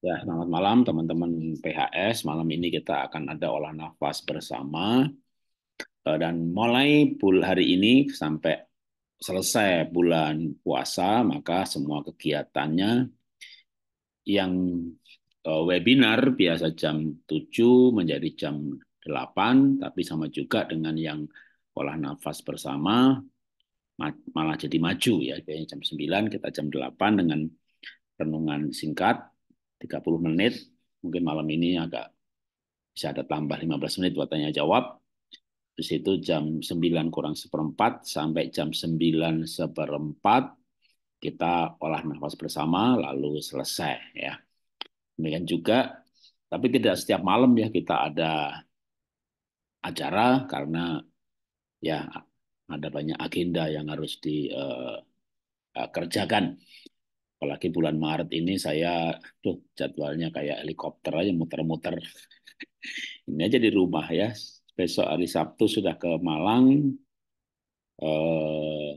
Ya, selamat malam teman-teman PHS. Malam ini kita akan ada olah nafas bersama. Eh, dan mulai hari ini sampai selesai bulan puasa, maka semua kegiatannya yang eh, webinar biasa jam 7 menjadi jam 8, tapi sama juga dengan yang olah nafas bersama malah jadi maju ya. jadi jam 9 kita jam 8 dengan renungan singkat 30 menit. Mungkin malam ini agak bisa ada tambah 15 menit buat tanya jawab. Di situ jam 9 kurang seperempat sampai jam 9 seperempat kita olah nafas bersama lalu selesai ya. Demikian juga tapi tidak setiap malam ya kita ada acara karena ya ada banyak agenda yang harus dikerjakan. Eh, eh, uh, uh, apalagi bulan Maret ini saya tuh jadwalnya kayak helikopter aja muter-muter ini aja di rumah ya besok hari Sabtu sudah ke Malang eh,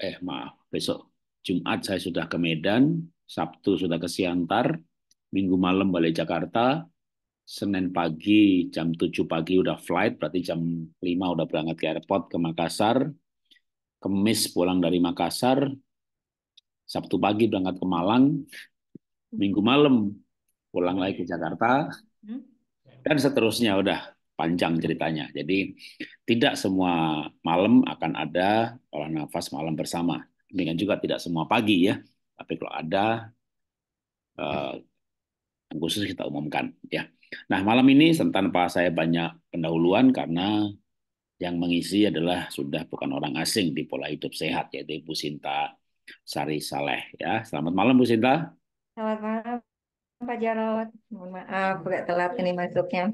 eh maaf besok Jumat saya sudah ke Medan Sabtu sudah ke Siantar Minggu malam balik Jakarta Senin pagi jam 7 pagi udah flight berarti jam 5 udah berangkat ke airport ke Makassar Kemis pulang dari Makassar Sabtu pagi berangkat ke Malang, Minggu malam pulang lagi ke Jakarta, hmm? dan seterusnya udah panjang ceritanya. Jadi tidak semua malam akan ada olah nafas malam bersama. Demikian juga tidak semua pagi ya. Tapi kalau ada uh, khusus kita umumkan ya. Nah malam ini tanpa saya banyak pendahuluan karena yang mengisi adalah sudah bukan orang asing di pola hidup sehat yaitu Ibu Sinta Sari Saleh ya. Selamat malam Bu Sinta. Selamat malam Pak Jarot. Mohon maaf agak telat ini masuknya.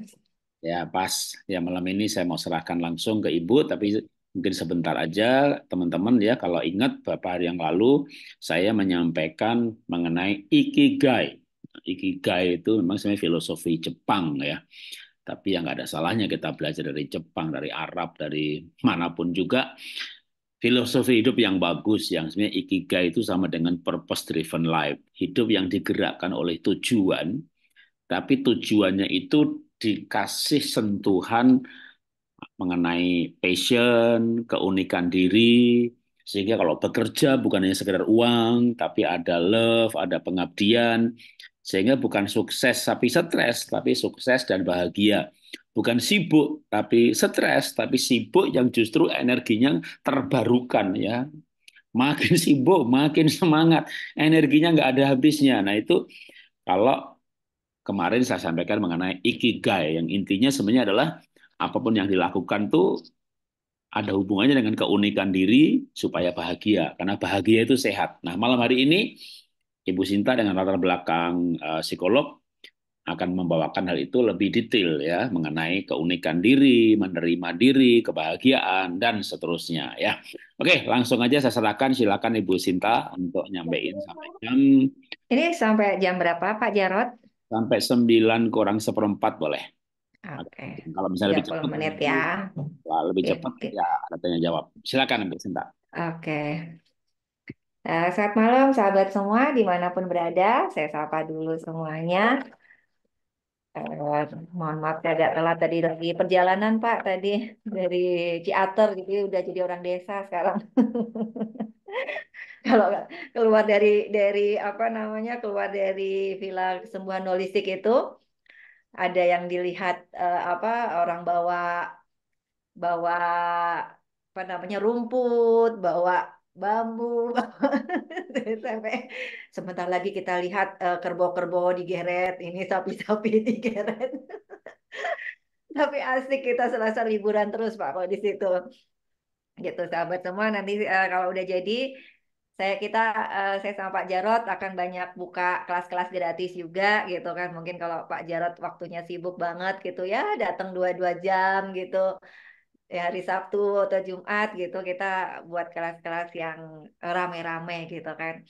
Ya pas ya malam ini saya mau serahkan langsung ke Ibu tapi mungkin sebentar aja teman-teman ya kalau ingat beberapa hari yang lalu saya menyampaikan mengenai ikigai. Ikigai itu memang sebenarnya filosofi Jepang ya. Tapi yang nggak ada salahnya kita belajar dari Jepang, dari Arab, dari manapun juga filosofi hidup yang bagus yang sebenarnya ikigai itu sama dengan purpose driven life hidup yang digerakkan oleh tujuan tapi tujuannya itu dikasih sentuhan mengenai passion keunikan diri sehingga kalau bekerja bukan hanya sekedar uang tapi ada love ada pengabdian sehingga bukan sukses tapi stres tapi sukses dan bahagia bukan sibuk tapi stres tapi sibuk yang justru energinya terbarukan ya makin sibuk makin semangat energinya nggak ada habisnya nah itu kalau kemarin saya sampaikan mengenai ikigai yang intinya sebenarnya adalah apapun yang dilakukan tuh ada hubungannya dengan keunikan diri supaya bahagia karena bahagia itu sehat nah malam hari ini Ibu Sinta dengan latar belakang eh, psikolog akan membawakan hal itu lebih detail ya mengenai keunikan diri, menerima diri, kebahagiaan dan seterusnya ya. Oke, langsung aja saya serahkan silakan Ibu Sinta untuk nyampein sampai jam Ini sampai jam berapa Pak Jarot? Sampai 9 kurang seperempat boleh. Oke. Okay. Kalau misalnya lebih cepat menit ya. Lebih cepat okay. ya ada tanya jawab. Silakan Ibu Sinta. Oke. Okay. Nah, eh, saat malam sahabat semua dimanapun berada, saya sapa dulu semuanya mohon maaf ya, agak telat tadi lagi perjalanan Pak tadi dari Ciater jadi gitu ya, udah jadi orang desa sekarang. Kalau keluar dari dari apa namanya keluar dari villa sembuhan holistik itu ada yang dilihat eh, apa orang bawa bawa apa namanya rumput, bawa bambu sampai sebentar lagi kita lihat eh, kerbau-kerbau digeret ini sapi-sapi digeret tapi asik kita selasa liburan terus pak kalau di situ gitu sahabat semua nanti uh, kalau udah jadi saya kita uh, saya sama Pak Jarot akan banyak buka kelas-kelas gratis juga gitu kan mungkin kalau Pak Jarot waktunya sibuk banget gitu ya datang dua dua jam gitu ya hari Sabtu atau Jumat gitu kita buat kelas-kelas yang rame-rame gitu kan.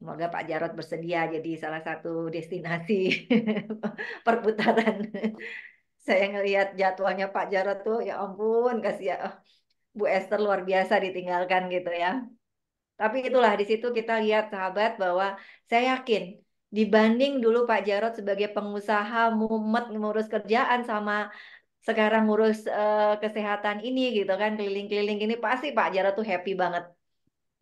Semoga Pak Jarot bersedia jadi salah satu destinasi perputaran. Saya ngelihat jadwalnya Pak Jarot tuh ya ampun kasih ya oh, Bu Esther luar biasa ditinggalkan gitu ya. Tapi itulah di situ kita lihat sahabat bahwa saya yakin dibanding dulu Pak Jarot sebagai pengusaha mumet ngurus kerjaan sama sekarang ngurus uh, kesehatan ini gitu kan keliling-keliling ini pasti Pak Jarod tuh happy banget.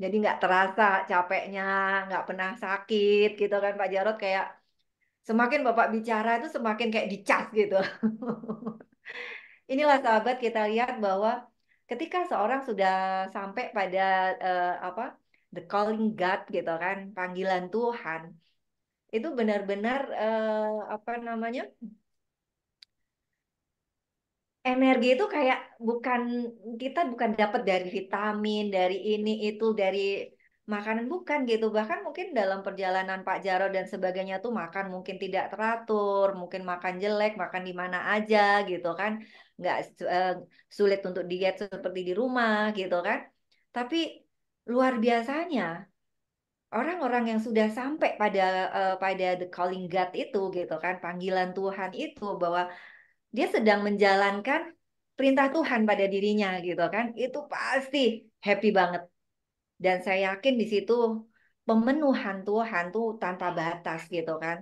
Jadi nggak terasa capeknya, nggak pernah sakit gitu kan Pak Jarod kayak semakin Bapak bicara itu semakin kayak dicas gitu. Inilah sahabat kita lihat bahwa ketika seorang sudah sampai pada uh, apa the calling God gitu kan panggilan Tuhan itu benar-benar uh, apa namanya energi itu kayak bukan kita bukan dapat dari vitamin, dari ini itu, dari makanan bukan gitu. Bahkan mungkin dalam perjalanan Pak Jaro dan sebagainya tuh makan mungkin tidak teratur, mungkin makan jelek, makan di mana aja gitu kan. Nggak uh, sulit untuk diet seperti di rumah gitu kan. Tapi luar biasanya orang-orang yang sudah sampai pada uh, pada the calling God itu gitu kan, panggilan Tuhan itu bahwa dia sedang menjalankan perintah Tuhan pada dirinya gitu kan itu pasti happy banget dan saya yakin di situ pemenuhan Tuhan tuh tanpa batas gitu kan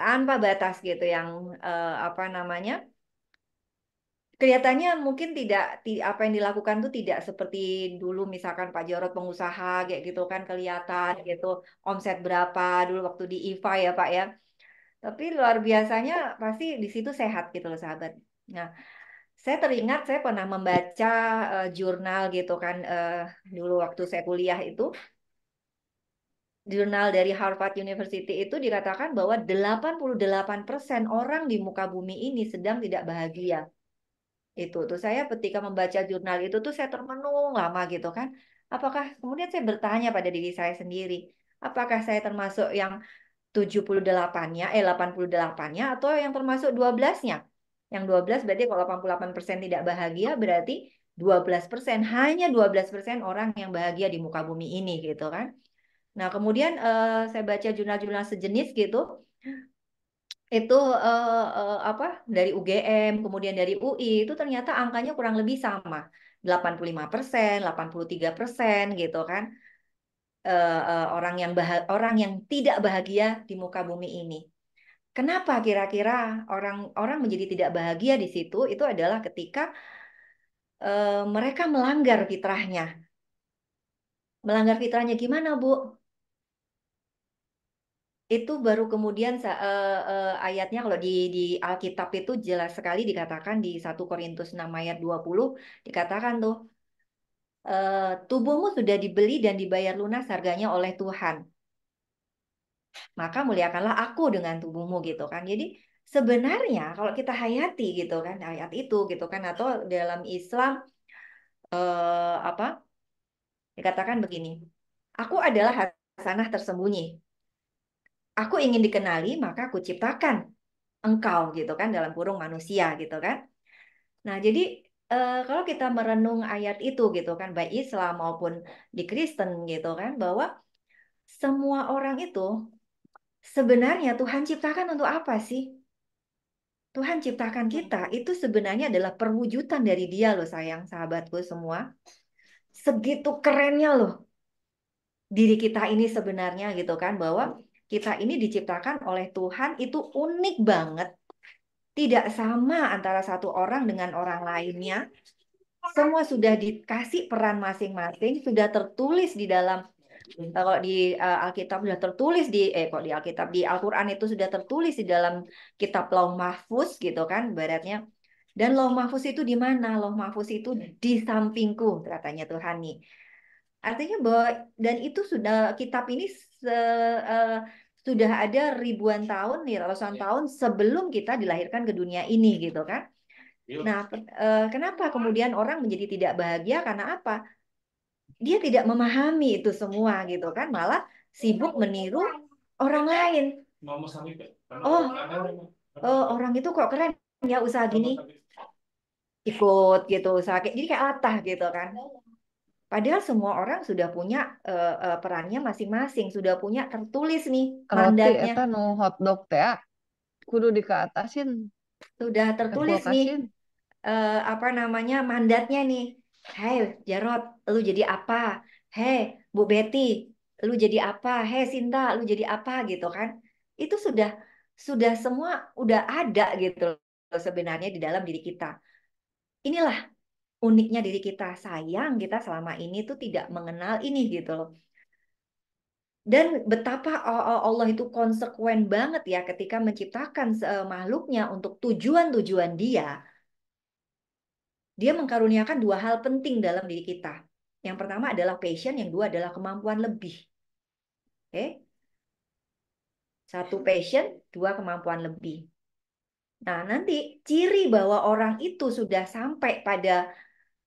tanpa batas gitu yang eh, apa namanya kelihatannya mungkin tidak apa yang dilakukan tuh tidak seperti dulu misalkan Pak Jarod pengusaha kayak gitu kan kelihatan iya. gitu omset berapa dulu waktu di IFA ya Pak ya tapi luar biasanya pasti di situ sehat gitu loh sahabat. Nah, saya teringat saya pernah membaca uh, jurnal gitu kan uh, dulu waktu saya kuliah itu jurnal dari Harvard University itu dikatakan bahwa 88% orang di muka bumi ini sedang tidak bahagia. Itu tuh saya ketika membaca jurnal itu tuh saya termenung lama gitu kan. Apakah kemudian saya bertanya pada diri saya sendiri, apakah saya termasuk yang 78-nya, eh 88-nya atau yang termasuk 12-nya. Yang 12 berarti kalau 88% tidak bahagia berarti 12%, hanya 12% orang yang bahagia di muka bumi ini gitu kan. Nah, kemudian eh, saya baca jurnal-jurnal sejenis gitu. Itu eh, eh, apa? dari UGM, kemudian dari UI itu ternyata angkanya kurang lebih sama. 85%, 83% gitu kan. Eh, eh, orang yang bah orang yang tidak bahagia di muka bumi ini. Kenapa kira-kira orang-orang menjadi tidak bahagia di situ? Itu adalah ketika eh, mereka melanggar fitrahnya. Melanggar fitrahnya gimana, Bu? Itu baru kemudian uh, uh, ayatnya kalau di di Alkitab itu jelas sekali dikatakan di 1 Korintus 6 ayat 20 dikatakan tuh Eh, tubuhmu sudah dibeli dan dibayar lunas harganya oleh Tuhan. Maka muliakanlah aku dengan tubuhmu gitu kan. Jadi sebenarnya kalau kita hayati gitu kan ayat itu gitu kan atau dalam Islam eh, apa dikatakan begini, aku adalah hasanah tersembunyi. Aku ingin dikenali maka aku ciptakan engkau gitu kan dalam kurung manusia gitu kan. Nah jadi uh, kalau kita merenung ayat itu gitu kan baik Islam maupun di Kristen gitu kan bahwa semua orang itu sebenarnya Tuhan ciptakan untuk apa sih? Tuhan ciptakan hmm. kita itu sebenarnya adalah perwujudan dari Dia loh sayang sahabatku semua. Segitu kerennya loh diri kita ini sebenarnya gitu kan bahwa kita ini diciptakan oleh Tuhan itu unik banget tidak sama antara satu orang dengan orang lainnya. Semua sudah dikasih peran masing-masing, sudah tertulis di dalam kalau di uh, Alkitab sudah tertulis di eh kok di Alkitab di Al-Qur'an itu sudah tertulis di dalam kitab Lauh Mahfuz gitu kan baratnya. Dan Lauh Mahfuz itu di mana? Lauh Mahfuz itu di sampingku katanya Tuhan nih. Artinya bahwa dan itu sudah kitab ini se, uh, sudah ada ribuan tahun nih, ratusan ya. tahun sebelum kita dilahirkan ke dunia ini iya. gitu kan. Iya, nah, eh, kenapa kemudian orang menjadi tidak bahagia karena apa? Dia tidak memahami itu semua gitu kan, malah sibuk meniru orang lain. Oh, oh orang itu kok keren ya usaha gini ikut gitu usaha kayak jadi kayak latah gitu kan Padahal semua orang sudah punya uh, uh, perannya masing-masing, sudah punya tertulis nih mandatnya. Roti eta nu hotdog ya ah, kudu dikeatasin. Sudah tertulis nih uh, apa namanya mandatnya nih. Hei Jarot, lu jadi apa? Hei Bu Betty, lu jadi apa? Hei Sinta, lu jadi apa gitu kan? Itu sudah sudah semua udah ada gitu sebenarnya di dalam diri kita. Inilah uniknya diri kita. Sayang kita selama ini tuh tidak mengenal ini gitu loh. Dan betapa Allah itu konsekuen banget ya ketika menciptakan e, makhluknya untuk tujuan-tujuan dia. Dia mengkaruniakan dua hal penting dalam diri kita. Yang pertama adalah passion, yang dua adalah kemampuan lebih. Oke. Okay? Satu passion, dua kemampuan lebih. Nah, nanti ciri bahwa orang itu sudah sampai pada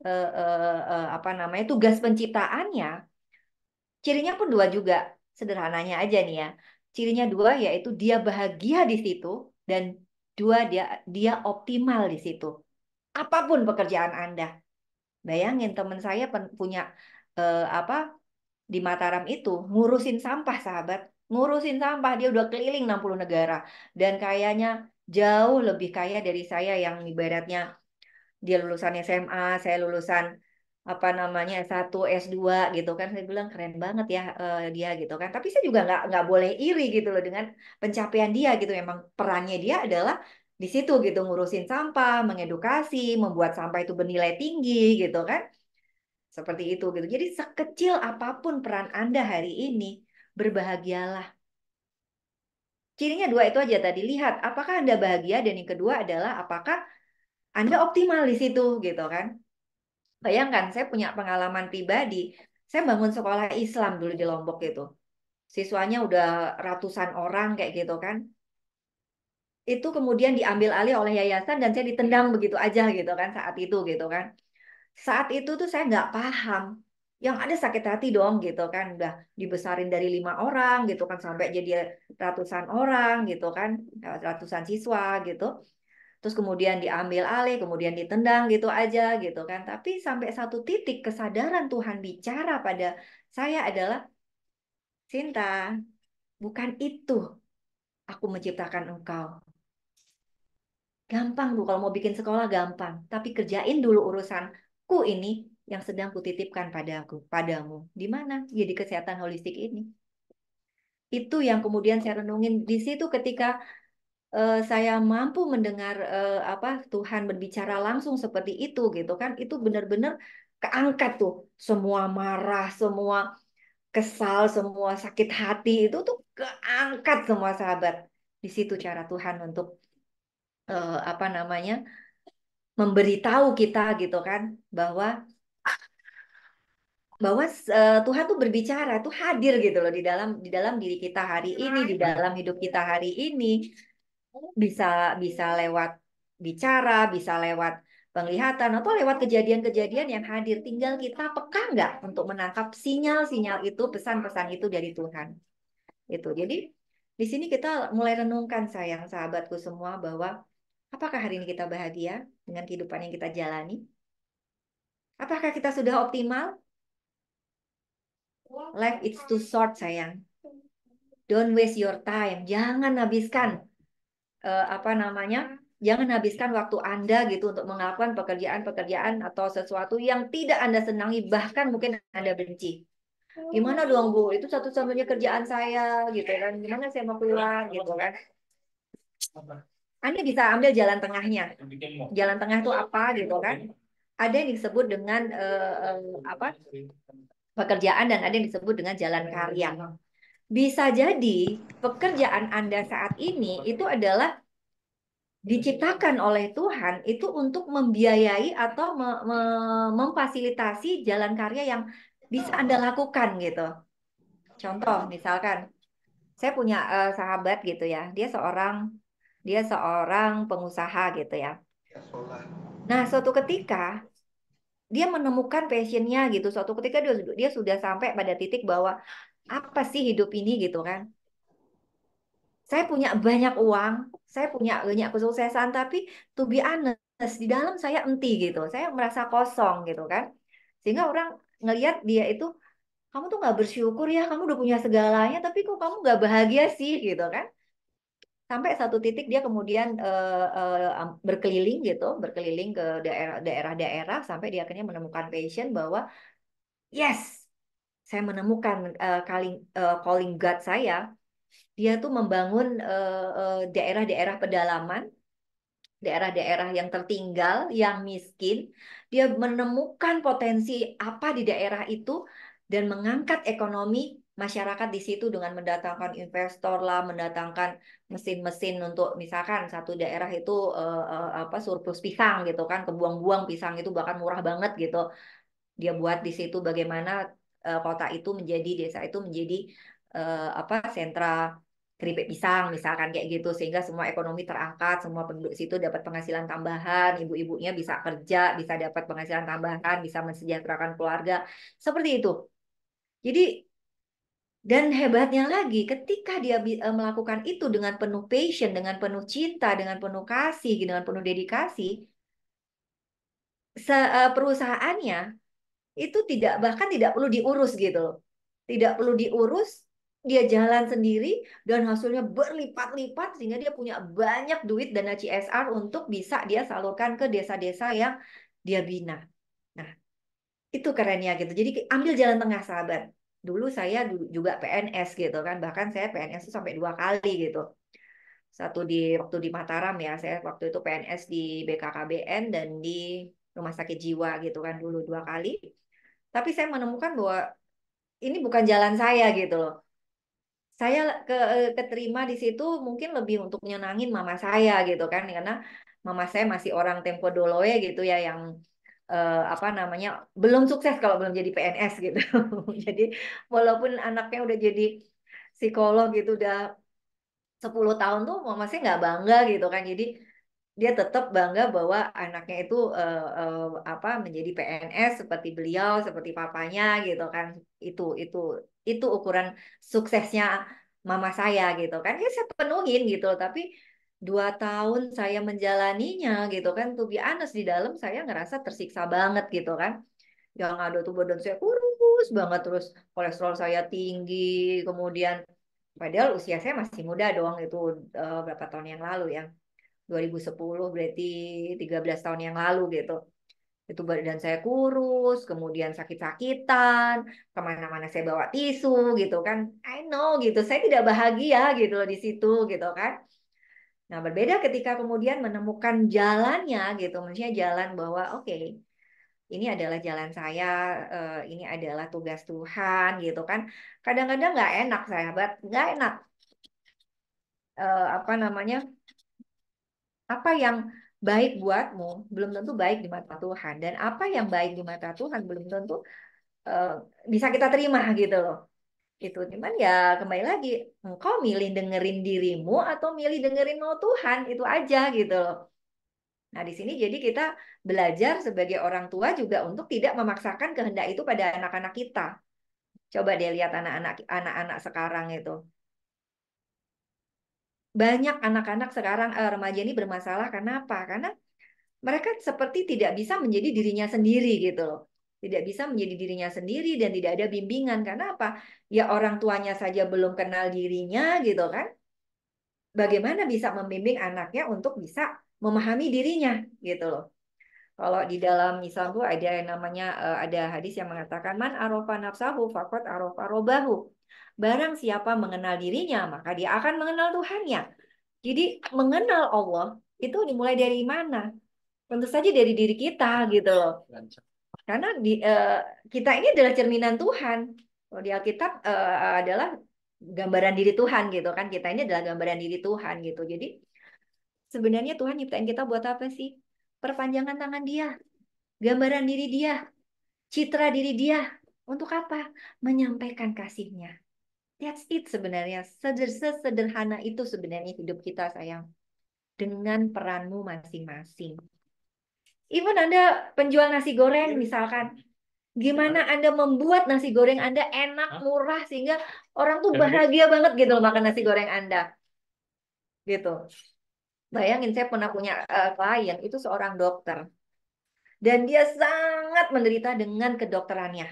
eh, eh, eh, apa namanya tugas penciptaannya cirinya pun dua juga sederhananya aja nih ya cirinya dua yaitu dia bahagia di situ dan dua dia dia optimal di situ apapun pekerjaan anda bayangin teman saya punya eh, apa di Mataram itu ngurusin sampah sahabat ngurusin sampah dia udah keliling 60 negara dan kayaknya jauh lebih kaya dari saya yang ibaratnya dia lulusan SMA, saya lulusan apa namanya S1, S2 gitu kan saya bilang keren banget ya uh, dia gitu kan tapi saya juga nggak nggak boleh iri gitu loh dengan pencapaian dia gitu memang perannya dia adalah di situ gitu ngurusin sampah mengedukasi membuat sampah itu bernilai tinggi gitu kan seperti itu gitu jadi sekecil apapun peran anda hari ini berbahagialah cirinya dua itu aja tadi lihat apakah anda bahagia dan yang kedua adalah apakah anda optimal di situ gitu kan. Bayangkan saya punya pengalaman pribadi, saya bangun sekolah Islam dulu di Lombok gitu. Siswanya udah ratusan orang kayak gitu kan. Itu kemudian diambil alih oleh yayasan dan saya ditendang begitu aja gitu kan saat itu gitu kan. Saat itu tuh saya nggak paham yang ada sakit hati dong gitu kan udah dibesarin dari lima orang gitu kan sampai jadi ratusan orang gitu kan ratusan siswa gitu terus kemudian diambil alih, kemudian ditendang gitu aja gitu kan. Tapi sampai satu titik kesadaran Tuhan bicara pada saya adalah Sinta, bukan itu aku menciptakan engkau. Gampang Bu, kalau mau bikin sekolah gampang. Tapi kerjain dulu urusan ku ini yang sedang kutitipkan padaku, padamu. Di mana? Ya di kesehatan holistik ini. Itu yang kemudian saya renungin di situ ketika uh, saya mampu mendengar uh, apa Tuhan berbicara langsung seperti itu gitu kan itu benar-benar keangkat tuh semua marah semua kesal semua sakit hati itu tuh keangkat semua sahabat di situ cara Tuhan untuk uh, apa namanya memberitahu kita gitu kan bahwa bahwa uh, Tuhan tuh berbicara tuh hadir gitu loh di dalam di dalam diri kita hari ini di dalam hidup kita hari ini bisa bisa lewat bicara, bisa lewat penglihatan atau lewat kejadian-kejadian yang hadir. Tinggal kita peka nggak untuk menangkap sinyal-sinyal itu, pesan-pesan itu dari Tuhan. Itu. Jadi di sini kita mulai renungkan sayang sahabatku semua bahwa apakah hari ini kita bahagia dengan kehidupan yang kita jalani? Apakah kita sudah optimal? Life it's too short sayang. Don't waste your time. Jangan habiskan uh, apa namanya jangan habiskan waktu Anda gitu untuk melakukan pekerjaan-pekerjaan atau sesuatu yang tidak Anda senangi bahkan mungkin Anda benci. Oh, Gimana iya. dong Bu? Itu satu-satunya kerjaan saya gitu kan. Gimana saya mau keluar gitu kan. Anda bisa ambil jalan tengahnya. Jalan tengah itu apa gitu kan? Ada yang disebut dengan uh, uh, apa? pekerjaan dan ada yang disebut dengan jalan karya bisa jadi pekerjaan Anda saat ini itu adalah diciptakan oleh Tuhan itu untuk membiayai atau me me memfasilitasi jalan karya yang bisa Anda lakukan gitu. Contoh misalkan saya punya uh, sahabat gitu ya. Dia seorang dia seorang pengusaha gitu ya. ya nah, suatu ketika dia menemukan passionnya gitu. Suatu ketika dia, dia sudah sampai pada titik bahwa apa sih hidup ini gitu kan saya punya banyak uang, saya punya banyak kesuksesan, tapi to be honest, di dalam saya enti gitu, saya merasa kosong gitu kan. Sehingga orang ngelihat dia itu, kamu tuh nggak bersyukur ya, kamu udah punya segalanya, tapi kok kamu nggak bahagia sih gitu kan. Sampai satu titik dia kemudian uh, uh, berkeliling gitu, berkeliling ke daerah-daerah, sampai dia akhirnya menemukan passion bahwa yes, saya menemukan uh, calling, uh, calling God saya, dia tuh membangun eh, daerah-daerah uh, uh, pedalaman, daerah-daerah yang tertinggal, yang miskin. Dia menemukan potensi apa di daerah itu dan mengangkat ekonomi masyarakat di situ dengan mendatangkan investor lah, mendatangkan mesin-mesin untuk misalkan satu daerah itu uh, uh, apa surplus pisang gitu kan, kebuang-buang pisang itu bahkan murah banget gitu. Dia buat di situ bagaimana uh, kota itu menjadi desa itu menjadi uh, apa sentra keripik pisang misalkan kayak gitu sehingga semua ekonomi terangkat semua penduduk situ dapat penghasilan tambahan ibu-ibunya bisa kerja bisa dapat penghasilan tambahan bisa mensejahterakan keluarga seperti itu jadi dan hebatnya lagi ketika dia eh, melakukan itu dengan penuh passion dengan penuh cinta dengan penuh kasih dengan penuh dedikasi perusahaannya itu tidak bahkan tidak perlu diurus gitu loh. Tidak perlu diurus, dia jalan sendiri dan hasilnya berlipat-lipat sehingga dia punya banyak duit dana CSR untuk bisa dia salurkan ke desa-desa yang dia bina. Nah, itu kerennya gitu. Jadi ambil jalan tengah sahabat. Dulu saya juga PNS gitu kan, bahkan saya PNS itu sampai dua kali gitu satu di waktu di Mataram ya saya waktu itu PNS di BKKBN dan di rumah sakit jiwa gitu kan dulu dua kali tapi saya menemukan bahwa ini bukan jalan saya gitu loh saya ke eh, keterima di situ mungkin lebih untuk nyenangin mama saya gitu kan karena mama saya masih orang tempo doloe gitu ya yang eh, apa namanya belum sukses kalau belum jadi PNS gitu jadi walaupun anaknya udah jadi psikolog gitu udah 10 tahun tuh mama saya nggak bangga gitu kan jadi dia tetap bangga bahwa anaknya itu uh, uh, apa menjadi PNS seperti beliau seperti papanya gitu kan itu itu itu ukuran suksesnya mama saya gitu kan ya saya penuhin gitu tapi dua tahun saya menjalaninya gitu kan tuh be honest di dalam saya ngerasa tersiksa banget gitu kan yang ada tuh badan saya kurus banget terus kolesterol saya tinggi kemudian padahal usia saya masih muda doang itu uh, berapa tahun yang lalu ya 2010 berarti 13 tahun yang lalu gitu itu badan saya kurus, kemudian sakit-sakitan, kemana-mana saya bawa tisu gitu kan. I know gitu, saya tidak bahagia gitu loh di situ gitu kan. Nah berbeda ketika kemudian menemukan jalannya gitu, maksudnya jalan bahwa oke, okay, ini adalah jalan saya, eh, ini adalah tugas Tuhan gitu kan. Kadang-kadang nggak -kadang enak sahabat, nggak enak. Eh, apa namanya apa yang baik buatmu belum tentu baik di mata Tuhan dan apa yang baik di mata Tuhan belum tentu uh, bisa kita terima gitu loh itu cuman ya kembali lagi engkau milih dengerin dirimu atau milih dengerin mau Tuhan itu aja gitu loh nah di sini jadi kita belajar sebagai orang tua juga untuk tidak memaksakan kehendak itu pada anak-anak kita coba deh lihat anak-anak anak-anak sekarang itu banyak anak-anak sekarang uh, remaja ini bermasalah karena apa? Karena mereka seperti tidak bisa menjadi dirinya sendiri gitu loh. Tidak bisa menjadi dirinya sendiri dan tidak ada bimbingan karena apa? Ya orang tuanya saja belum kenal dirinya gitu kan. Bagaimana bisa membimbing anaknya untuk bisa memahami dirinya gitu loh. Kalau di dalam Islam ada yang namanya eh, ada hadis yang mengatakan man arofa nafsahu fakot arofa robahu. Barang siapa mengenal dirinya, maka dia akan mengenal Tuhannya. Jadi mengenal Allah itu dimulai dari mana? Tentu saja dari diri kita gitu loh. Karena di, uh, kita ini adalah cerminan Tuhan. Kalau di Alkitab uh, adalah gambaran diri Tuhan gitu kan. Kita ini adalah gambaran diri Tuhan gitu. Jadi sebenarnya Tuhan nyiptain kita buat apa sih? Perpanjangan tangan dia, gambaran diri dia, citra diri dia untuk apa? Menyampaikan kasihnya. That's it sebenarnya. Seder sederhana itu sebenarnya hidup kita, sayang. Dengan peranmu masing-masing. Even Anda penjual nasi goreng iya. misalkan. Gimana Anda membuat nasi goreng Anda enak, murah, sehingga orang tuh iya. bahagia banget gitu makan nasi goreng Anda. Gitu. Bayangin saya pernah punya uh, klien, itu seorang dokter. Dan dia sangat menderita dengan kedokterannya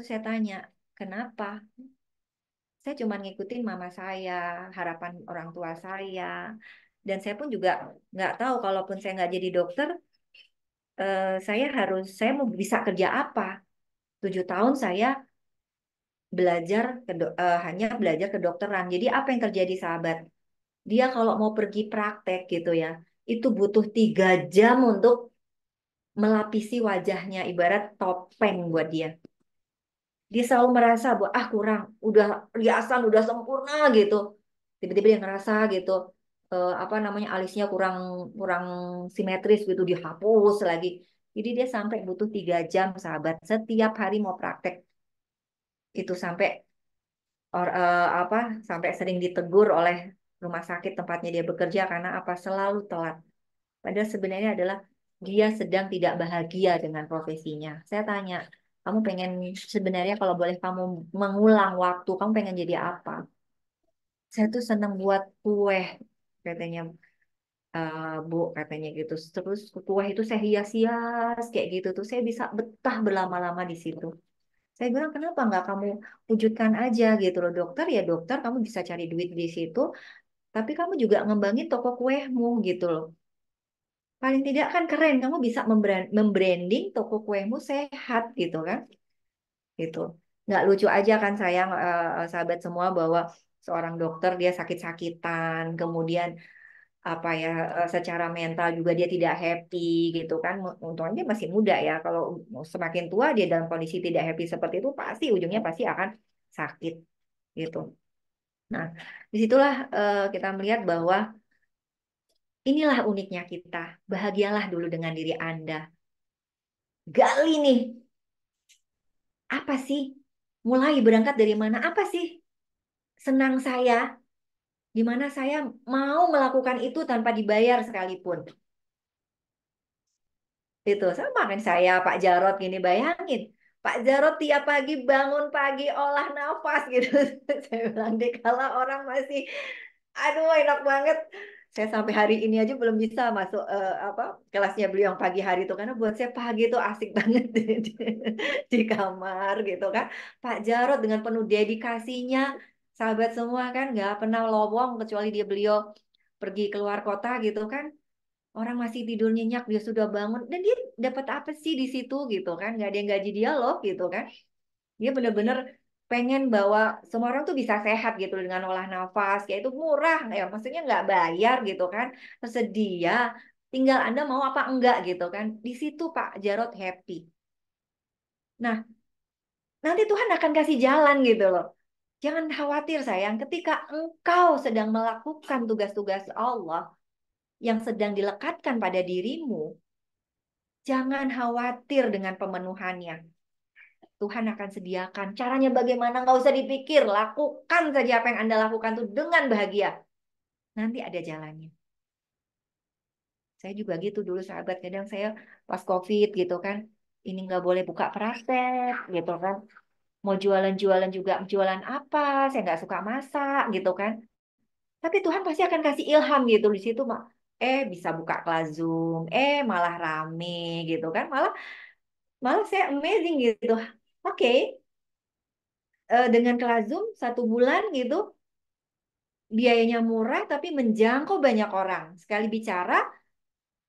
Terus saya tanya, kenapa? Saya cuma ngikutin mama saya, harapan orang tua saya, dan saya pun juga nggak tahu kalaupun saya nggak jadi dokter, eh, saya harus saya mau bisa kerja apa? Tujuh tahun saya belajar ke, eh, hanya belajar kedokteran. Jadi apa yang terjadi sahabat? Dia kalau mau pergi praktek gitu ya, itu butuh tiga jam untuk melapisi wajahnya ibarat topeng buat dia dia selalu merasa bahwa ah kurang, udah riasan udah sempurna gitu. Tiba-tiba dia ngerasa gitu eh, apa namanya alisnya kurang kurang simetris gitu dihapus lagi. Jadi dia sampai butuh tiga jam sahabat setiap hari mau praktek itu sampai or, uh, apa sampai sering ditegur oleh rumah sakit tempatnya dia bekerja karena apa selalu telat. Padahal sebenarnya adalah dia sedang tidak bahagia dengan profesinya. Saya tanya, kamu pengen sebenarnya kalau boleh kamu mengulang waktu kamu pengen jadi apa saya tuh seneng buat kue katanya uh, bu katanya gitu terus kue itu saya hias-hias kayak gitu tuh saya bisa betah berlama-lama di situ saya bilang kenapa nggak kamu wujudkan aja gitu loh dokter ya dokter kamu bisa cari duit di situ tapi kamu juga ngembangin toko kuemu gitu loh paling tidak kan keren kamu bisa membranding toko kuemu sehat gitu kan gitu nggak lucu aja kan sayang eh, eh sahabat semua bahwa seorang dokter dia sakit-sakitan kemudian apa ya eh, secara mental juga dia tidak happy gitu kan untungnya dia masih muda ya kalau semakin tua dia dalam kondisi tidak happy seperti itu pasti ujungnya pasti akan sakit gitu nah disitulah eh, kita melihat bahwa Inilah uniknya kita. Bahagialah dulu dengan diri Anda. Gali nih. Apa sih? Mulai berangkat dari mana? Apa sih? Senang saya. Di mana saya mau melakukan itu tanpa dibayar sekalipun. Itu sama kan saya, Pak Jarot gini bayangin. Pak Jarot tiap pagi bangun pagi olah nafas gitu. saya bilang deh kalau orang masih aduh enak banget saya sampai hari ini aja belum bisa masuk uh, apa kelasnya beliau yang pagi hari itu karena buat saya pagi itu asik banget di, di, di kamar gitu kan Pak Jarot dengan penuh dedikasinya sahabat semua kan nggak pernah lowong kecuali dia beliau pergi keluar kota gitu kan orang masih tidur nyenyak dia sudah bangun dan dia dapat apa sih di situ gitu kan nggak ada yang gaji dia loh gitu kan dia benar-benar pengen bahwa semua orang tuh bisa sehat gitu dengan olah nafas ya itu murah ya maksudnya nggak bayar gitu kan tersedia tinggal anda mau apa enggak gitu kan di situ Pak jarod happy nah nanti Tuhan akan kasih jalan gitu loh jangan khawatir sayang ketika engkau sedang melakukan tugas-tugas Allah yang sedang dilekatkan pada dirimu jangan khawatir dengan pemenuhannya Tuhan akan sediakan. Caranya bagaimana? Nggak usah dipikir. Lakukan saja apa yang Anda lakukan tuh dengan bahagia. Nanti ada jalannya. Saya juga gitu dulu sahabat. Kadang saya pas COVID gitu kan. Ini nggak boleh buka praktek gitu kan. Mau jualan-jualan juga jualan apa. Saya nggak suka masak gitu kan. Tapi Tuhan pasti akan kasih ilham gitu di situ. mak Eh bisa buka kelas Zoom. Eh malah rame gitu kan. Malah malah saya amazing gitu oke okay. E, uh, dengan kelas Zoom satu bulan gitu biayanya murah tapi menjangkau banyak orang. Sekali bicara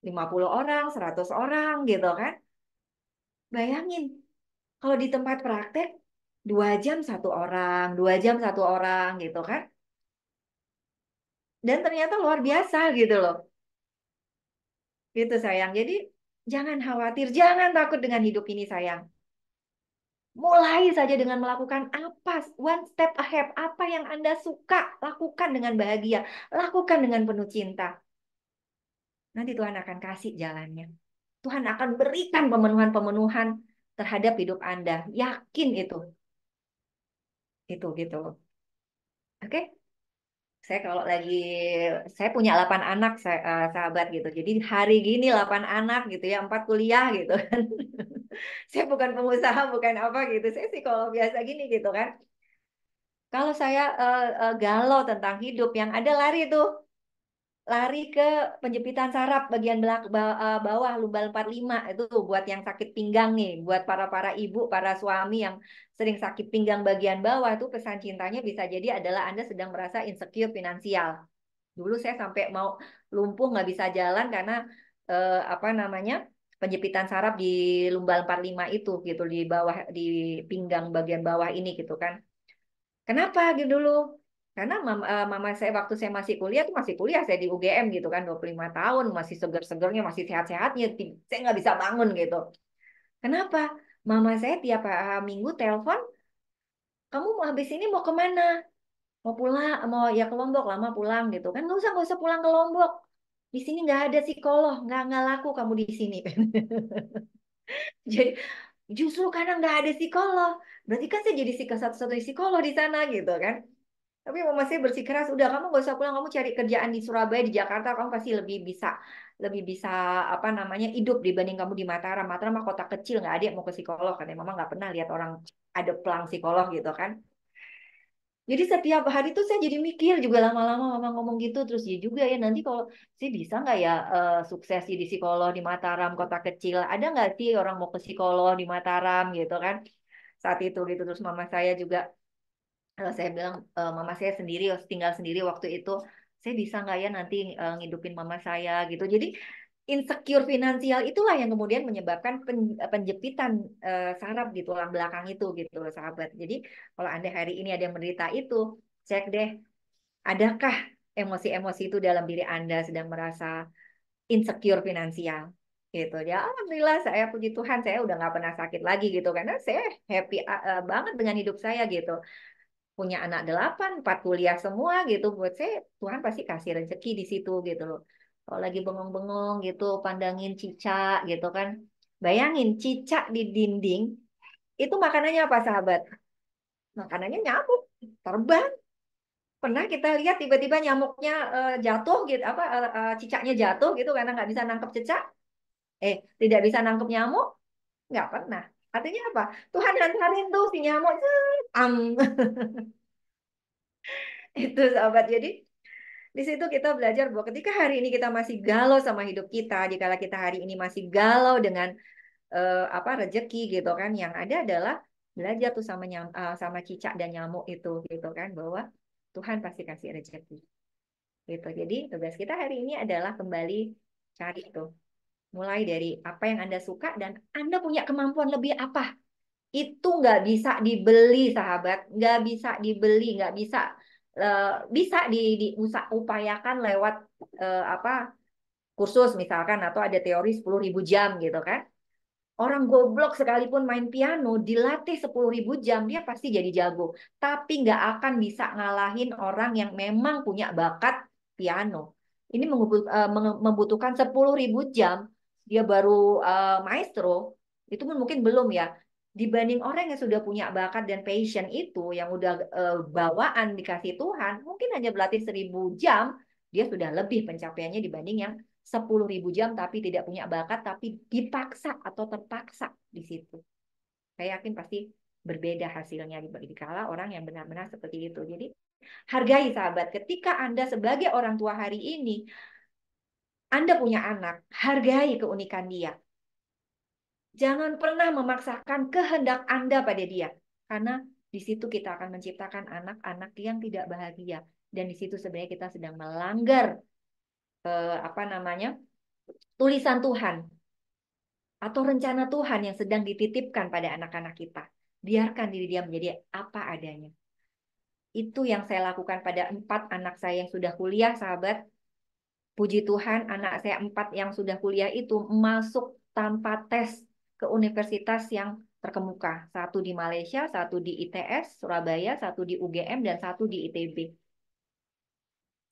50 orang, 100 orang gitu kan. Bayangin kalau di tempat praktek dua jam satu orang, dua jam satu orang gitu kan. Dan ternyata luar biasa gitu loh. Gitu sayang. Jadi jangan khawatir, jangan takut dengan hidup ini sayang. Mulai saja dengan melakukan apa, one step ahead, apa yang Anda suka, lakukan dengan bahagia, lakukan dengan penuh cinta. Nanti Tuhan akan kasih jalannya. Tuhan akan berikan pemenuhan-pemenuhan terhadap hidup Anda. Yakin itu. Itu gitu loh. Oke? Saya kalau lagi, saya punya 8 anak eh, sahabat gitu. Jadi hari gini 8 anak gitu ya, 4 kuliah gitu kan. saya bukan pengusaha, bukan apa gitu. Saya psikolog biasa gini gitu kan. Kalau saya uh, uh, galau tentang hidup, yang ada lari tuh. Lari ke penjepitan saraf bagian belak, eh, bawah lumbal 45 itu buat yang sakit pinggang nih, buat para-para ibu, para suami yang sering sakit pinggang bagian bawah itu pesan cintanya bisa jadi adalah Anda sedang merasa insecure finansial. Dulu saya sampai mau lumpuh nggak bisa jalan karena eh, apa namanya penjepitan saraf di lumbal 45 itu gitu di bawah di pinggang bagian bawah ini gitu kan. Kenapa gitu dulu? Karena mama, eh, mama saya waktu saya masih kuliah tuh masih kuliah saya di UGM gitu kan 25 tahun masih seger-segernya masih sehat-sehatnya saya nggak bisa bangun gitu. Kenapa? Mama saya tiap eh, minggu telepon kamu mau habis ini mau kemana? Mau pulang, mau ya ke Lombok lama pulang gitu kan. Gak usah, nggak usah pulang ke Lombok di sini nggak ada psikolog, nggak nggak laku kamu di sini. Jadi justru karena nggak ada psikolog, berarti kan saya jadi satu satu psikolog di sana gitu kan. Tapi mama saya bersikeras, udah kamu gak usah pulang, kamu cari kerjaan di Surabaya, di Jakarta, kamu pasti lebih bisa lebih bisa apa namanya hidup dibanding kamu di Mataram. Mataram mah kota kecil nggak ada yang mau ke psikolog kan ya. Mama nggak pernah lihat orang ada pelang psikolog gitu kan. Jadi setiap hari tuh saya jadi mikir juga lama-lama mama ngomong gitu terus ya juga ya nanti kalau sih bisa nggak ya uh, eh, suksesi di psikolog di Mataram kota kecil ada nggak sih orang mau ke psikolog di Mataram gitu kan saat itu gitu terus mama saya juga kalau eh, saya bilang uh, mama saya sendiri tinggal sendiri waktu itu saya bisa nggak ya nanti uh, ngidupin mama saya gitu jadi insecure finansial itulah yang kemudian menyebabkan eh, penjepitan uh, saraf di tulang belakang itu gitu loh sahabat. Jadi kalau Anda hari ini ada yang menderita itu, cek deh adakah emosi-emosi itu dalam diri Anda sedang merasa insecure finansial gitu ya alhamdulillah saya puji Tuhan saya udah nggak pernah sakit lagi gitu karena saya happy uh, banget dengan hidup saya gitu punya anak delapan empat kuliah semua gitu buat saya Tuhan pasti kasih rezeki di situ gitu loh kalau lagi bengong-bengong gitu pandangin cicak gitu kan bayangin cicak di dinding itu makanannya apa sahabat makanannya nyamuk terbang pernah kita lihat tiba-tiba nyamuknya uh, jatuh gitu apa uh, eh, uh, eh, cicaknya jatuh gitu karena nggak bisa nangkep cicak eh tidak bisa nangkep nyamuk nggak pernah artinya apa Tuhan antarin tuh si nyamuk am itu sahabat jadi di situ kita belajar bahwa ketika hari ini kita masih galau sama hidup kita, dikala kita hari ini masih galau dengan uh, apa rezeki gitu kan, yang ada adalah belajar tuh sama nyam, uh, sama cicak dan nyamuk itu gitu kan bahwa Tuhan pasti kasih rezeki. Gitu. Jadi tugas kita hari ini adalah kembali cari tuh mulai dari apa yang Anda suka dan Anda punya kemampuan lebih apa. Itu nggak bisa dibeli, sahabat. Nggak bisa dibeli, nggak bisa Eh, bisa di, upayakan lewat uh, apa kursus misalkan atau ada teori 10.000 jam gitu kan. Orang goblok sekalipun main piano dilatih ribu jam dia pasti jadi jago, tapi nggak akan bisa ngalahin orang yang memang punya bakat piano. Ini eh, membutuhkan ribu jam dia baru uh, maestro itu pun mungkin belum ya dibanding orang yang sudah punya bakat dan passion itu yang udah uh, bawaan dikasih Tuhan mungkin hanya berlatih seribu jam dia sudah lebih pencapaiannya dibanding yang sepuluh ribu jam tapi tidak punya bakat tapi dipaksa atau terpaksa di situ saya yakin pasti berbeda hasilnya dikala orang yang benar-benar seperti itu jadi hargai sahabat ketika anda sebagai orang tua hari ini anda punya anak hargai keunikan dia Jangan pernah memaksakan kehendak Anda pada dia. Karena di situ kita akan menciptakan anak-anak yang tidak bahagia. Dan di situ sebenarnya kita sedang melanggar eh, apa namanya tulisan Tuhan atau rencana Tuhan yang sedang dititipkan pada anak-anak kita. Biarkan diri dia menjadi apa adanya. Itu yang saya lakukan pada empat anak saya yang sudah kuliah, sahabat. Puji Tuhan, anak saya empat yang sudah kuliah itu masuk tanpa tes ke universitas yang terkemuka. Satu di Malaysia, satu di ITS, Surabaya, satu di UGM, dan satu di ITB.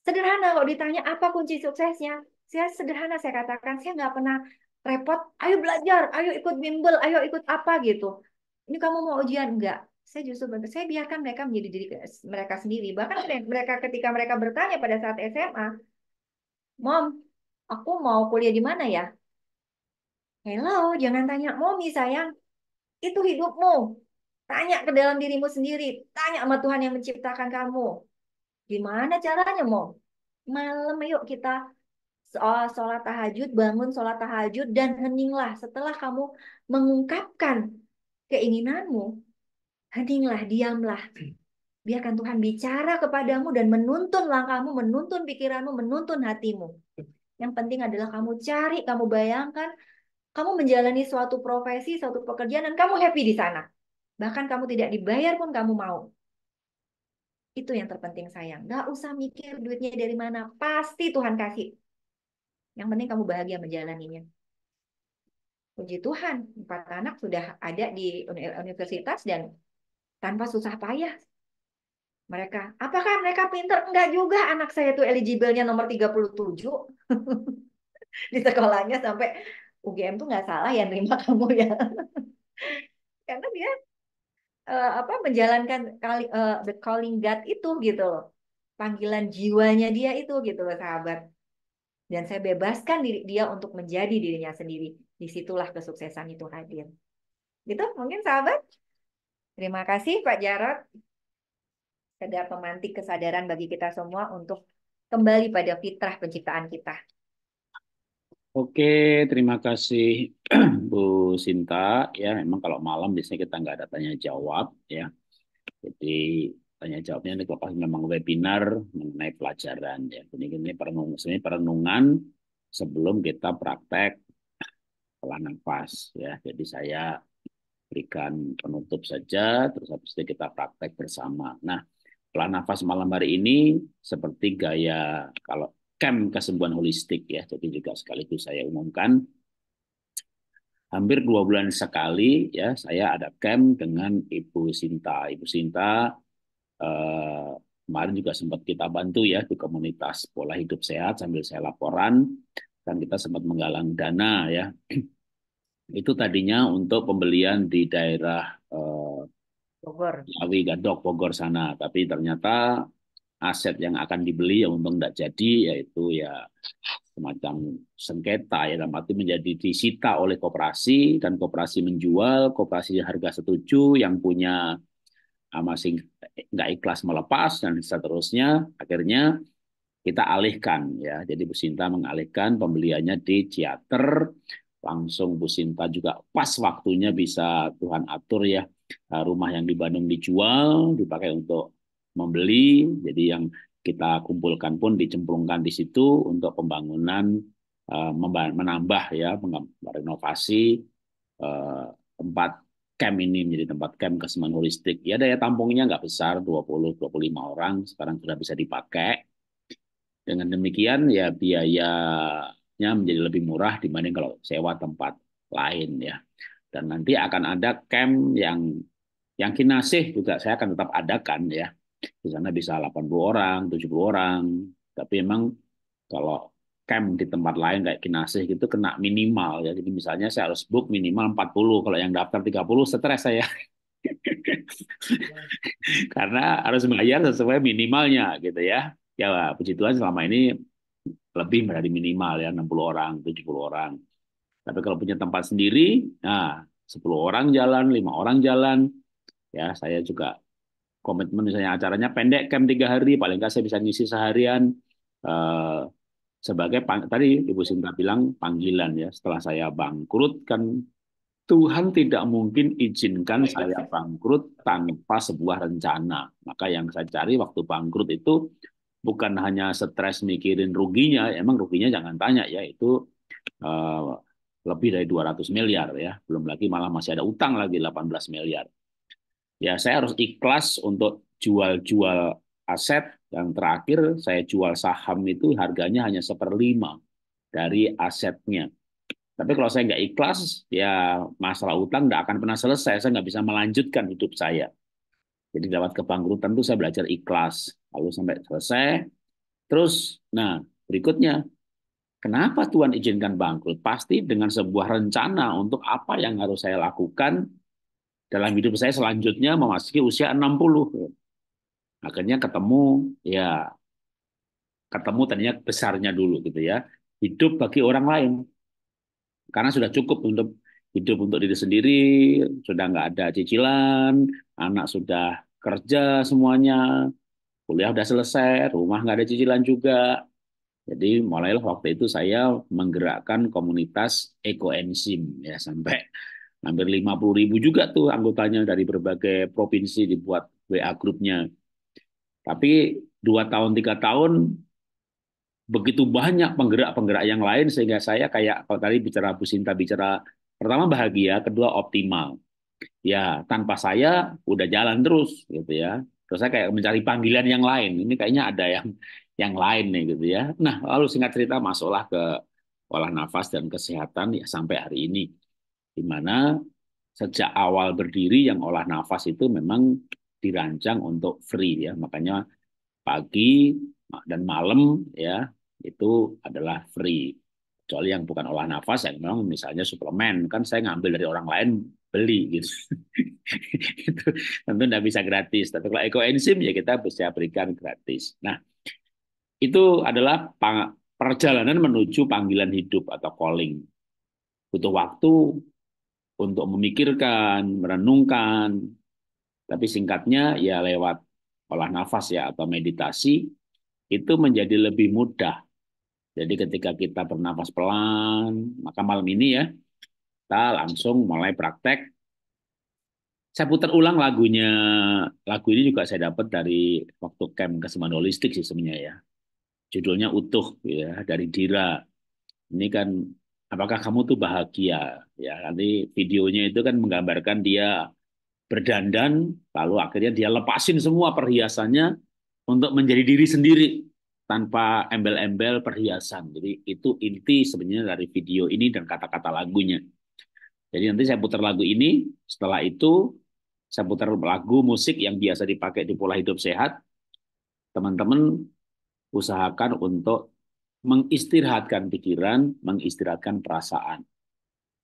Sederhana kalau ditanya apa kunci suksesnya? Saya sederhana, saya katakan saya nggak pernah repot, ayo belajar, ayo ikut bimbel, ayo ikut apa gitu. Ini kamu mau ujian? Enggak. Saya justru saya biarkan mereka menjadi diri mereka sendiri. Bahkan mereka ketika mereka bertanya pada saat SMA, Mom, aku mau kuliah di mana ya? Hello, jangan tanya mommy sayang. Itu hidupmu. Tanya ke dalam dirimu sendiri. Tanya sama Tuhan yang menciptakan kamu. Gimana caranya, Mom? Malam yuk kita sholat tahajud, bangun sholat tahajud, dan heninglah setelah kamu mengungkapkan keinginanmu. Heninglah, diamlah. Biarkan Tuhan bicara kepadamu dan menuntun langkahmu, menuntun pikiranmu, menuntun hatimu. Yang penting adalah kamu cari, kamu bayangkan, kamu menjalani suatu profesi, suatu pekerjaan, dan kamu happy di sana. Bahkan kamu tidak dibayar pun kamu mau. Itu yang terpenting sayang. Gak usah mikir duitnya dari mana. Pasti Tuhan kasih. Yang penting kamu bahagia menjalaninya. Puji Tuhan, empat anak sudah ada di universitas dan tanpa susah payah mereka. Apakah mereka pinter? Enggak juga anak saya tuh eligible-nya nomor 37 di sekolahnya sampai UGM tuh nggak salah yang nerima kamu ya karena dia uh, apa menjalankan kali, uh, the calling God itu gitu loh panggilan jiwanya dia itu gitu loh sahabat dan saya bebaskan diri dia untuk menjadi dirinya sendiri disitulah kesuksesan itu hadir gitu mungkin sahabat terima kasih Pak Jarot sekedar pemantik kesadaran bagi kita semua untuk kembali pada fitrah penciptaan kita Oke, terima kasih Bu Sinta. Ya, memang kalau malam biasanya kita nggak ada tanya jawab ya. Jadi tanya jawabnya ini kalau memang webinar mengenai pelajaran ya. Jadi ini perenungan, perenungan sebelum kita praktek pelan nafas ya. Jadi saya berikan penutup saja, terus habis itu kita praktek bersama. Nah, pelan nafas malam hari ini seperti gaya kalau Camp Kesembuhan Holistik ya. Jadi juga sekaligus saya umumkan hampir dua bulan sekali ya saya ada camp dengan Ibu Sinta. Ibu Sinta eh, kemarin juga sempat kita bantu ya di komunitas pola hidup sehat sambil saya laporan dan kita sempat menggalang dana ya. Itu tadinya untuk pembelian di daerah eh, Bogor. Bogor sana, tapi ternyata aset yang akan dibeli yang untung tidak jadi yaitu ya semacam sengketa ya dalam arti menjadi disita oleh koperasi dan koperasi menjual koperasi harga setuju yang punya masing ah, masih nggak ikhlas melepas dan seterusnya akhirnya kita alihkan ya jadi Bu Sinta mengalihkan pembeliannya di Ciater langsung Bu Sinta juga pas waktunya bisa Tuhan atur ya rumah yang di Bandung dijual dipakai untuk membeli. Jadi yang kita kumpulkan pun dicemplungkan di situ untuk pembangunan eh, menambah ya renovasi eh, tempat camp ini menjadi tempat camp kesemen holistik. Ya daya tampungnya nggak besar 20-25 orang sekarang sudah bisa dipakai. Dengan demikian ya biayanya menjadi lebih murah dibanding kalau sewa tempat lain ya. Dan nanti akan ada camp yang yang kinasih juga saya akan tetap adakan ya di sana bisa 80 orang, 70 orang. Tapi memang kalau camp di tempat lain kayak Kinasih gitu kena minimal ya. Jadi misalnya saya harus book minimal 40. Kalau yang daftar 30 stres saya. Karena harus bayar sesuai minimalnya gitu ya. Ya puji Tuhan selama ini lebih dari minimal ya 60 orang, 70 orang. Tapi kalau punya tempat sendiri, nah 10 orang jalan, lima orang jalan. Ya, saya juga komitmen misalnya acaranya pendek camp tiga hari paling nggak saya bisa ngisi seharian uh, sebagai tadi Ibu Sinta bilang panggilan ya setelah saya bangkrut kan Tuhan tidak mungkin izinkan saya bangkrut tanpa sebuah rencana maka yang saya cari waktu bangkrut itu bukan hanya stres mikirin ruginya emang ruginya jangan tanya ya itu uh, lebih dari 200 miliar ya belum lagi malah masih ada utang lagi 18 miliar ya saya harus ikhlas untuk jual-jual aset yang terakhir saya jual saham itu harganya hanya seperlima dari asetnya. Tapi kalau saya nggak ikhlas, ya masalah utang nggak akan pernah selesai. Saya nggak bisa melanjutkan hidup saya. Jadi lewat kebangkrutan itu saya belajar ikhlas. Lalu sampai selesai. Terus, nah berikutnya, kenapa Tuhan izinkan bangkrut? Pasti dengan sebuah rencana untuk apa yang harus saya lakukan dalam hidup saya selanjutnya memasuki usia 60. Akhirnya ketemu ya ketemu tadinya besarnya dulu gitu ya. Hidup bagi orang lain. Karena sudah cukup untuk hidup untuk diri sendiri, sudah nggak ada cicilan, anak sudah kerja semuanya, kuliah sudah selesai, rumah nggak ada cicilan juga. Jadi mulailah waktu itu saya menggerakkan komunitas ekoenzim ya sampai hampir 50 ribu juga tuh anggotanya dari berbagai provinsi dibuat WA grupnya. Tapi dua tahun tiga tahun begitu banyak penggerak-penggerak yang lain sehingga saya kayak kalau tadi bicara Bu Sinta bicara pertama bahagia, kedua optimal. Ya tanpa saya udah jalan terus gitu ya. Terus saya kayak mencari panggilan yang lain. Ini kayaknya ada yang yang lain nih gitu ya. Nah lalu singkat cerita masuklah ke olah nafas dan kesehatan ya sampai hari ini di mana sejak awal berdiri yang olah nafas itu memang dirancang untuk free ya makanya pagi dan malam ya itu adalah free kecuali yang bukan olah nafas yang memang misalnya suplemen kan saya ngambil dari orang lain beli gitu itu tentu tidak bisa gratis tapi kalau ekoenzim ya kita bisa berikan gratis nah itu adalah perjalanan menuju panggilan hidup atau calling butuh waktu untuk memikirkan, merenungkan. Tapi singkatnya ya lewat olah nafas ya atau meditasi itu menjadi lebih mudah. Jadi ketika kita bernapas pelan, maka malam ini ya kita langsung mulai praktek. Saya putar ulang lagunya. Lagu ini juga saya dapat dari waktu camp kesemuan holistik sih sebenarnya ya. Judulnya Utuh ya dari Dira. Ini kan apakah kamu tuh bahagia ya nanti videonya itu kan menggambarkan dia berdandan lalu akhirnya dia lepasin semua perhiasannya untuk menjadi diri sendiri tanpa embel-embel perhiasan jadi itu inti sebenarnya dari video ini dan kata-kata lagunya jadi nanti saya putar lagu ini setelah itu saya putar lagu musik yang biasa dipakai di pola hidup sehat teman-teman usahakan untuk mengistirahatkan pikiran, mengistirahatkan perasaan.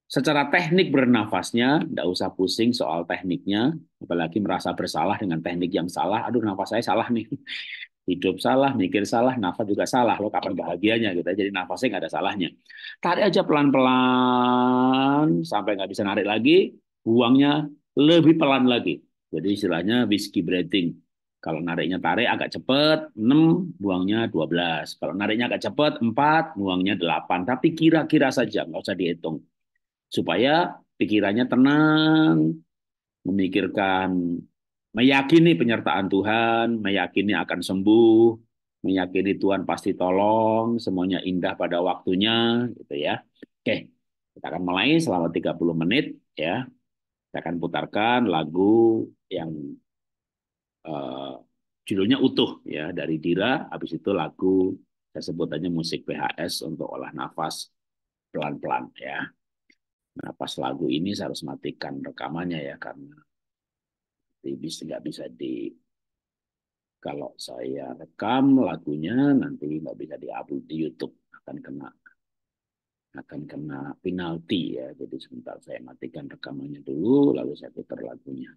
Secara teknik bernafasnya, tidak usah pusing soal tekniknya, apalagi merasa bersalah dengan teknik yang salah. Aduh, nafas saya salah nih. Hidup salah, mikir salah, nafas juga salah. Lo kapan bahagianya gitu. Ya? Jadi nafasnya nggak ada salahnya. Tarik aja pelan-pelan sampai nggak bisa narik lagi. Buangnya lebih pelan lagi. Jadi istilahnya whiskey breathing kalau nariknya tarik agak cepat, 6, buangnya 12. Kalau nariknya agak cepat, 4, buangnya 8. Tapi kira-kira saja, nggak usah dihitung. Supaya pikirannya tenang, memikirkan, meyakini penyertaan Tuhan, meyakini akan sembuh, meyakini Tuhan pasti tolong, semuanya indah pada waktunya, gitu ya. Oke, kita akan mulai selama 30 menit ya. Kita akan putarkan lagu yang Eh, judulnya utuh ya dari Dira habis itu lagu saya sebutannya musik PHS untuk olah nafas pelan-pelan ya nah lagu ini saya harus matikan rekamannya ya karena bisa nggak bisa di kalau saya rekam lagunya nanti nggak bisa diupload di YouTube akan kena akan kena penalti ya jadi sebentar saya matikan rekamannya dulu lalu saya putar lagunya